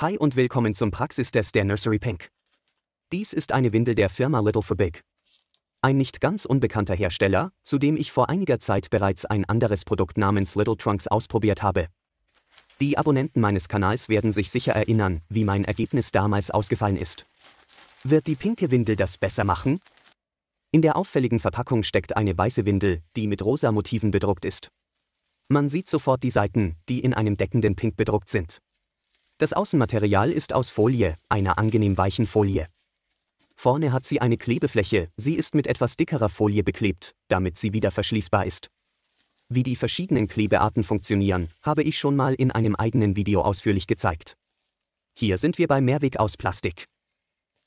Hi und willkommen zum Praxistest der Nursery Pink. Dies ist eine Windel der Firma Little for Big. Ein nicht ganz unbekannter Hersteller, zu dem ich vor einiger Zeit bereits ein anderes Produkt namens Little Trunks ausprobiert habe. Die Abonnenten meines Kanals werden sich sicher erinnern, wie mein Ergebnis damals ausgefallen ist. Wird die pinke Windel das besser machen? In der auffälligen Verpackung steckt eine weiße Windel, die mit rosa Motiven bedruckt ist. Man sieht sofort die Seiten, die in einem deckenden Pink bedruckt sind. Das Außenmaterial ist aus Folie, einer angenehm weichen Folie. Vorne hat sie eine Klebefläche, sie ist mit etwas dickerer Folie beklebt, damit sie wieder verschließbar ist. Wie die verschiedenen Klebearten funktionieren, habe ich schon mal in einem eigenen Video ausführlich gezeigt. Hier sind wir bei Mehrweg aus Plastik.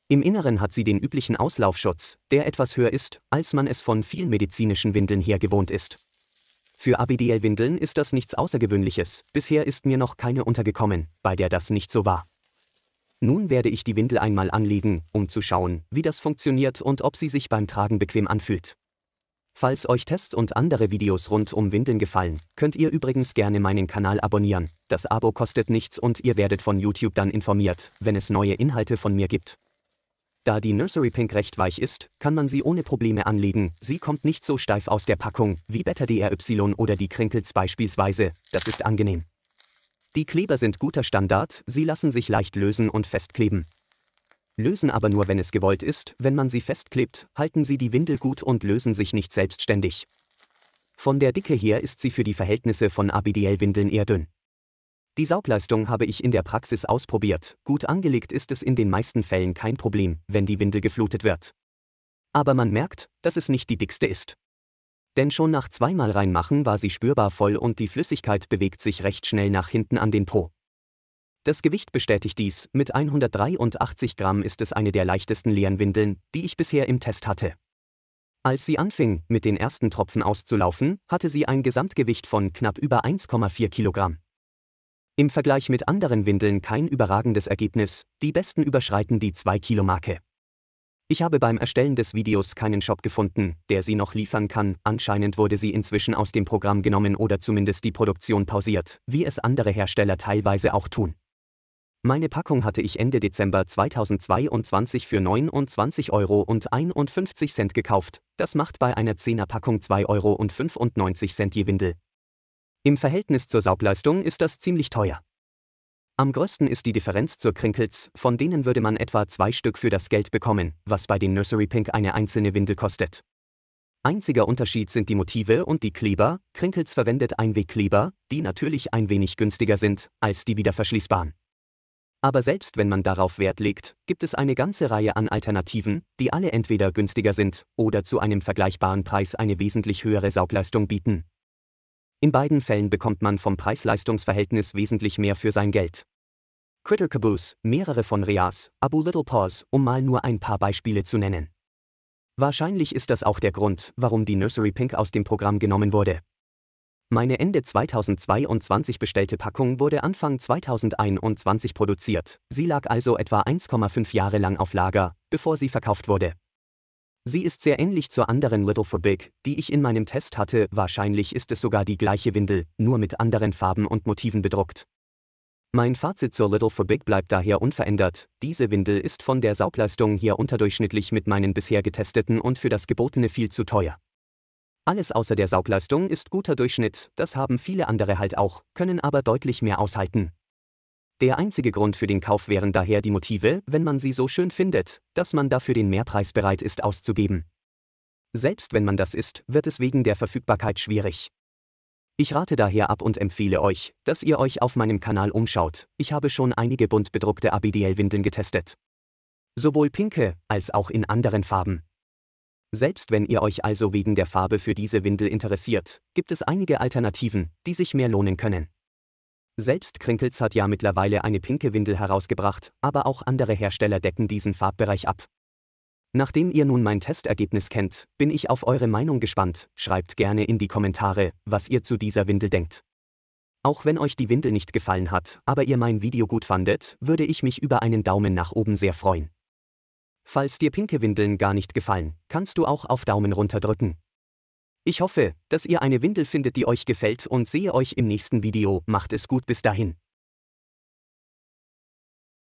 Im Inneren hat sie den üblichen Auslaufschutz, der etwas höher ist, als man es von vielen medizinischen Windeln her gewohnt ist. Für ABDL-Windeln ist das nichts Außergewöhnliches, bisher ist mir noch keine untergekommen, bei der das nicht so war. Nun werde ich die Windel einmal anlegen, um zu schauen, wie das funktioniert und ob sie sich beim Tragen bequem anfühlt. Falls euch Tests und andere Videos rund um Windeln gefallen, könnt ihr übrigens gerne meinen Kanal abonnieren. Das Abo kostet nichts und ihr werdet von YouTube dann informiert, wenn es neue Inhalte von mir gibt. Da die Nursery Pink recht weich ist, kann man sie ohne Probleme anlegen, sie kommt nicht so steif aus der Packung, wie Better DRY oder die Crinkles beispielsweise, das ist angenehm. Die Kleber sind guter Standard, sie lassen sich leicht lösen und festkleben. Lösen aber nur, wenn es gewollt ist, wenn man sie festklebt, halten sie die Windel gut und lösen sich nicht selbstständig. Von der Dicke her ist sie für die Verhältnisse von ABDL-Windeln eher dünn. Die Saugleistung habe ich in der Praxis ausprobiert, gut angelegt ist es in den meisten Fällen kein Problem, wenn die Windel geflutet wird. Aber man merkt, dass es nicht die dickste ist. Denn schon nach zweimal reinmachen war sie spürbar voll und die Flüssigkeit bewegt sich recht schnell nach hinten an den Po. Das Gewicht bestätigt dies, mit 183 Gramm ist es eine der leichtesten leeren Windeln, die ich bisher im Test hatte. Als sie anfing, mit den ersten Tropfen auszulaufen, hatte sie ein Gesamtgewicht von knapp über 1,4 Kilogramm im Vergleich mit anderen Windeln kein überragendes Ergebnis, die besten überschreiten die 2-Kilo-Marke. Ich habe beim Erstellen des Videos keinen Shop gefunden, der sie noch liefern kann, anscheinend wurde sie inzwischen aus dem Programm genommen oder zumindest die Produktion pausiert, wie es andere Hersteller teilweise auch tun. Meine Packung hatte ich Ende Dezember 2022 für 29,51 Euro gekauft, das macht bei einer 10er Packung 2,95 Euro je Windel, im Verhältnis zur Saugleistung ist das ziemlich teuer. Am größten ist die Differenz zur Crinkles, von denen würde man etwa zwei Stück für das Geld bekommen, was bei den Nursery Pink eine einzelne Windel kostet. Einziger Unterschied sind die Motive und die Kleber. Crinkles verwendet Einwegkleber, die natürlich ein wenig günstiger sind als die wiederverschließbaren. Aber selbst wenn man darauf Wert legt, gibt es eine ganze Reihe an Alternativen, die alle entweder günstiger sind oder zu einem vergleichbaren Preis eine wesentlich höhere Saugleistung bieten. In beiden Fällen bekommt man vom Preis-Leistungs-Verhältnis wesentlich mehr für sein Geld. Critter Caboose, mehrere von Reas, Abu Little Paws, um mal nur ein paar Beispiele zu nennen. Wahrscheinlich ist das auch der Grund, warum die Nursery Pink aus dem Programm genommen wurde. Meine Ende 2022 bestellte Packung wurde Anfang 2021 produziert, sie lag also etwa 1,5 Jahre lang auf Lager, bevor sie verkauft wurde. Sie ist sehr ähnlich zur anderen Little for Big, die ich in meinem Test hatte, wahrscheinlich ist es sogar die gleiche Windel, nur mit anderen Farben und Motiven bedruckt. Mein Fazit zur Little for Big bleibt daher unverändert, diese Windel ist von der Saugleistung her unterdurchschnittlich mit meinen bisher getesteten und für das gebotene viel zu teuer. Alles außer der Saugleistung ist guter Durchschnitt, das haben viele andere halt auch, können aber deutlich mehr aushalten. Der einzige Grund für den Kauf wären daher die Motive, wenn man sie so schön findet, dass man dafür den Mehrpreis bereit ist auszugeben. Selbst wenn man das ist, wird es wegen der Verfügbarkeit schwierig. Ich rate daher ab und empfehle euch, dass ihr euch auf meinem Kanal umschaut. Ich habe schon einige bunt bedruckte ABDL-Windeln getestet. Sowohl pinke, als auch in anderen Farben. Selbst wenn ihr euch also wegen der Farbe für diese Windel interessiert, gibt es einige Alternativen, die sich mehr lohnen können. Selbst Krinkels hat ja mittlerweile eine pinke Windel herausgebracht, aber auch andere Hersteller decken diesen Farbbereich ab. Nachdem ihr nun mein Testergebnis kennt, bin ich auf eure Meinung gespannt. Schreibt gerne in die Kommentare, was ihr zu dieser Windel denkt. Auch wenn euch die Windel nicht gefallen hat, aber ihr mein Video gut fandet, würde ich mich über einen Daumen nach oben sehr freuen. Falls dir pinke Windeln gar nicht gefallen, kannst du auch auf Daumen runter drücken. Ich hoffe, dass ihr eine Windel findet, die euch gefällt und sehe euch im nächsten Video. Macht es gut bis dahin.